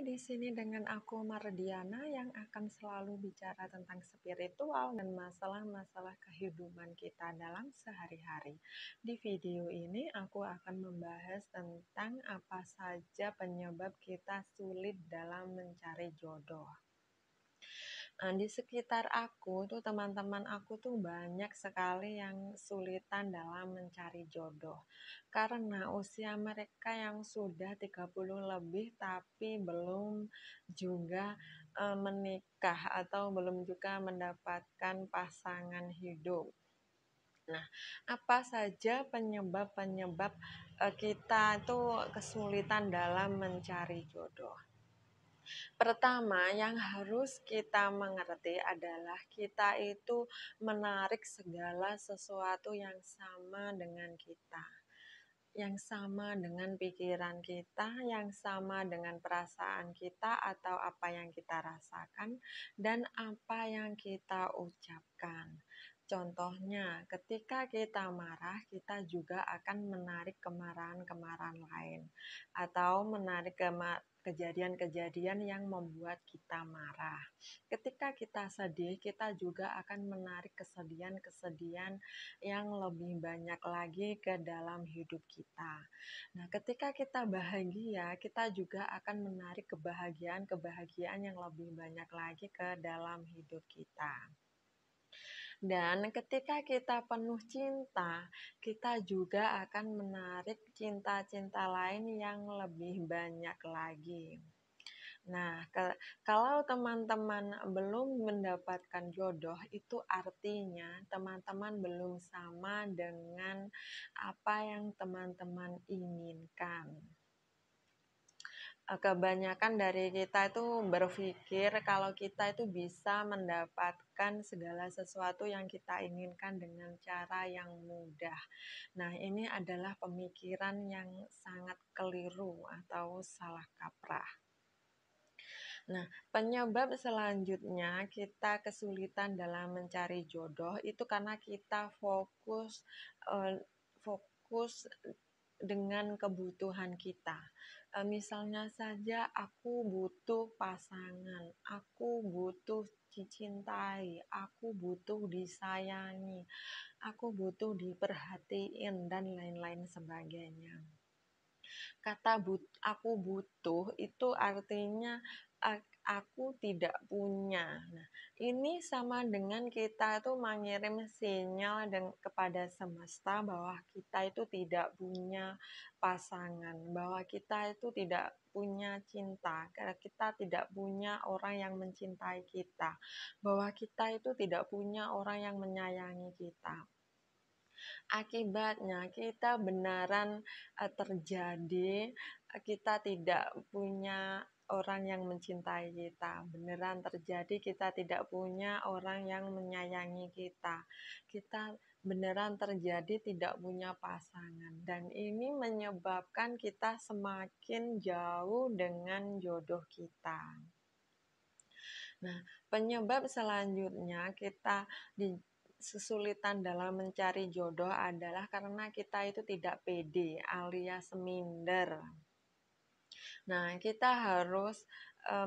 di sini dengan aku Mardiana yang akan selalu bicara tentang spiritual dan masalah-masalah kehidupan kita dalam sehari-hari. Di video ini aku akan membahas tentang apa saja penyebab kita sulit dalam mencari jodoh. Nah, di sekitar aku tuh teman-teman aku tuh banyak sekali yang sulitan dalam mencari jodoh. Karena usia mereka yang sudah 30 lebih tapi belum juga e, menikah atau belum juga mendapatkan pasangan hidup. Nah, apa saja penyebab-penyebab e, kita tuh kesulitan dalam mencari jodoh? Pertama, yang harus kita mengerti adalah kita itu menarik segala sesuatu yang sama dengan kita, yang sama dengan pikiran kita, yang sama dengan perasaan kita, atau apa yang kita rasakan, dan apa yang kita ucapkan. Contohnya, ketika kita marah, kita juga akan menarik kemarahan-kemarahan lain atau menarik kejadian-kejadian yang membuat kita marah. Ketika kita sedih, kita juga akan menarik kesedihan-kesedihan yang lebih banyak lagi ke dalam hidup kita. Nah, ketika kita bahagia, kita juga akan menarik kebahagiaan-kebahagiaan yang lebih banyak lagi ke dalam hidup kita. Dan ketika kita penuh cinta, kita juga akan menarik cinta-cinta lain yang lebih banyak lagi. Nah, ke, kalau teman-teman belum mendapatkan jodoh, itu artinya teman-teman belum sama dengan apa yang teman-teman inginkan. Eh, kebanyakan dari kita itu berpikir kalau kita itu bisa mendapatkan segala sesuatu yang kita inginkan dengan cara yang mudah. Nah, ini adalah pemikiran yang sangat keliru atau salah kaprah. Nah, penyebab selanjutnya kita kesulitan dalam mencari jodoh itu karena kita fokus eh, fokus dengan kebutuhan kita. Eh, misalnya saja aku butuh pasangan, aku butuh dicintai, aku butuh disayangi, aku butuh diperhatiin dan lain-lain sebagainya. Kata but, aku butuh itu artinya eh, aku tidak punya. Nah, ini sama dengan kita itu mengirim sinyal dan kepada semesta bahwa kita itu tidak punya pasangan, bahwa kita itu tidak punya cinta, karena kita tidak punya orang yang mencintai kita, bahwa kita itu tidak punya orang yang menyayangi kita. Akibatnya kita benaran eh, terjadi, eh, kita tidak punya orang yang mencintai kita. Beneran terjadi kita tidak punya orang yang menyayangi kita. Kita beneran terjadi tidak punya pasangan dan ini menyebabkan kita semakin jauh dengan jodoh kita. Nah, penyebab selanjutnya kita di kesulitan dalam mencari jodoh adalah karena kita itu tidak pede alias minder. Nah, kita harus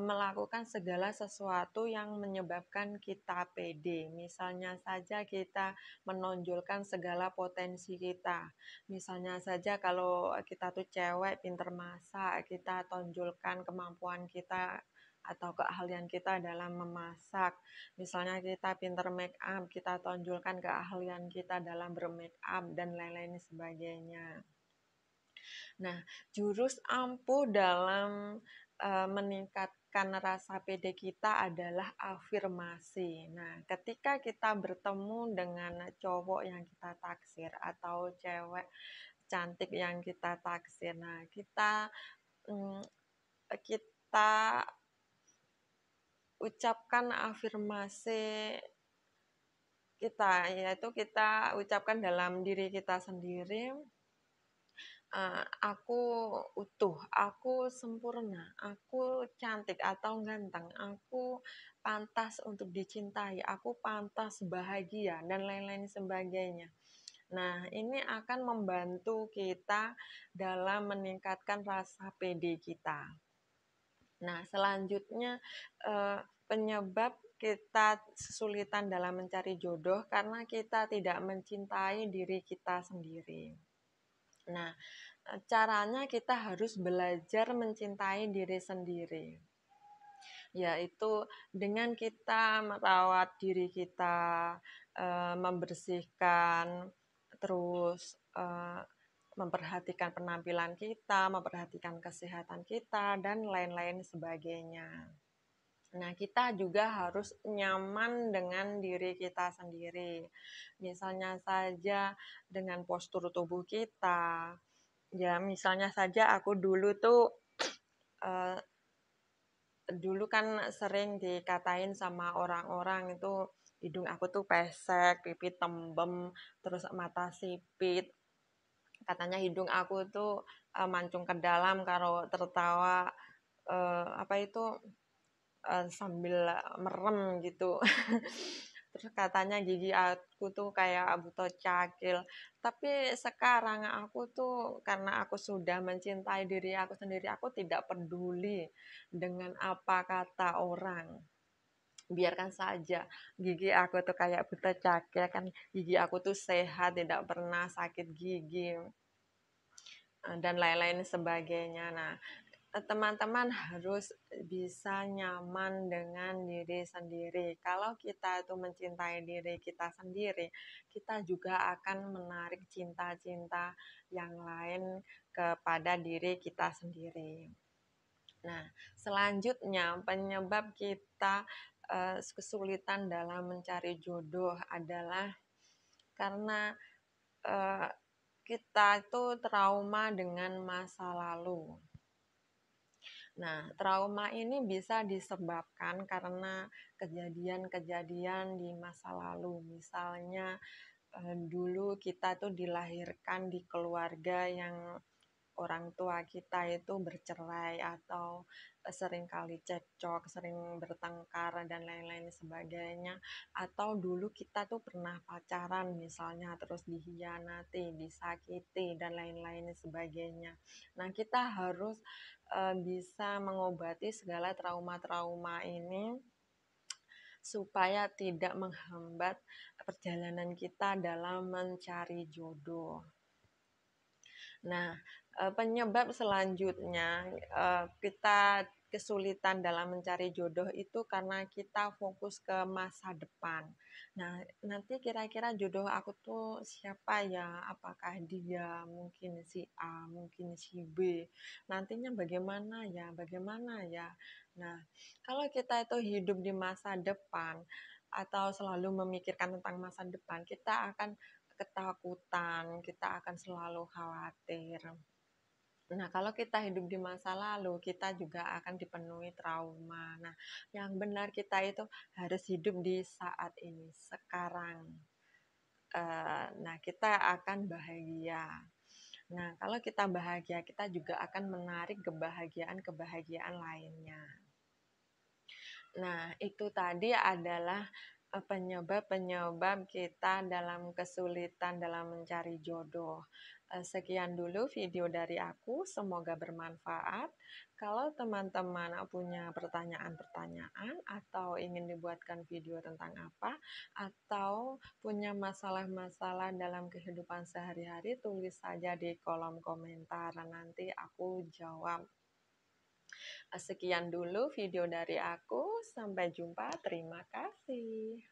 melakukan segala sesuatu yang menyebabkan kita pede. Misalnya saja kita menonjolkan segala potensi kita. Misalnya saja kalau kita tuh cewek pinter masak, kita tonjolkan kemampuan kita atau keahlian kita dalam memasak. Misalnya kita pinter make up, kita tonjolkan keahlian kita dalam bermake up dan lain-lain sebagainya. Nah, jurus ampuh dalam meningkatkan rasa pede kita adalah afirmasi. Nah, ketika kita bertemu dengan cowok yang kita taksir atau cewek cantik yang kita taksir, nah kita mm, kita ucapkan afirmasi kita yaitu kita ucapkan dalam diri kita sendiri Eh, aku utuh, aku sempurna, aku cantik atau ganteng, aku pantas untuk dicintai, aku pantas bahagia, dan lain-lain sebagainya. Nah, ini akan membantu kita dalam meningkatkan rasa pd kita. Nah, selanjutnya, eh, penyebab kita kesulitan dalam mencari jodoh karena kita tidak mencintai diri kita sendiri. Nah, eh, caranya kita harus belajar mencintai diri sendiri, yaitu dengan kita merawat diri kita, e, membersihkan, terus e, memperhatikan penampilan kita, memperhatikan kesehatan kita, dan lain-lain sebagainya. Nah, kita juga harus nyaman dengan diri kita sendiri. Misalnya saja dengan postur tubuh kita. Ya, misalnya saja aku dulu tuh uh, dulu kan sering dikatain sama orang-orang itu hidung aku tuh pesek, pipi tembem, terus mata sipit. Katanya hidung aku tuh uh, mancung ke dalam kalau tertawa uh, apa itu Eh, sambil merem gitu terus katanya gigi aku tuh kayak butuh cakil tapi sekarang aku tuh karena aku sudah mencintai diri aku sendiri aku tidak peduli dengan apa kata orang biarkan saja gigi aku tuh kayak buta cakil kan gigi aku tuh sehat tidak pernah sakit gigi eh, dan lain-lain sebagainya nah Eh, teman-teman harus bisa nyaman dengan diri sendiri. Kalau kita itu mencintai diri kita sendiri, kita juga akan menarik cinta-cinta yang lain kepada diri kita sendiri. Nah, selanjutnya penyebab kita eh, kesulitan dalam mencari jodoh adalah karena eh, kita itu trauma dengan masa lalu Nah, trauma ini bisa disebabkan karena kejadian-kejadian di masa lalu. Misalnya, eh, dulu kita tuh dilahirkan di keluarga yang orang tua kita itu bercerai atau e, sering kali cekcok, sering bertengkar dan lain-lain sebagainya. Atau dulu kita tuh pernah pacaran misalnya terus dihianati, disakiti dan lain-lain sebagainya. Nah, kita harus e, bisa mengobati segala trauma-trauma ini supaya tidak menghambat perjalanan kita dalam mencari jodoh. Nah, eh, penyebab selanjutnya eh, kita kesulitan dalam mencari jodoh itu karena kita fokus ke masa depan. Nah, nanti kira-kira jodoh aku tuh siapa ya? Apakah dia mungkin si A, mungkin si B? Nantinya bagaimana ya? Bagaimana ya? Nah, kalau kita itu hidup di masa depan atau selalu memikirkan tentang masa depan, kita akan ketakutan, kita akan selalu khawatir. Nah, kalau kita hidup di masa lalu, kita juga akan dipenuhi trauma. Nah, yang benar kita itu harus hidup di saat ini, sekarang. Eh, nah, kita akan bahagia. Nah, kalau kita bahagia, kita juga akan menarik kebahagiaan-kebahagiaan lainnya. Nah, itu tadi adalah penyebab-penyebab kita dalam kesulitan dalam mencari jodoh. Eh, sekian dulu video dari aku, semoga bermanfaat. Kalau teman-teman punya pertanyaan-pertanyaan atau ingin dibuatkan video tentang apa atau punya masalah-masalah dalam kehidupan sehari-hari, tulis saja di kolom komentar nanti aku jawab. Sekian dulu video dari aku. Sampai jumpa. Terima kasih.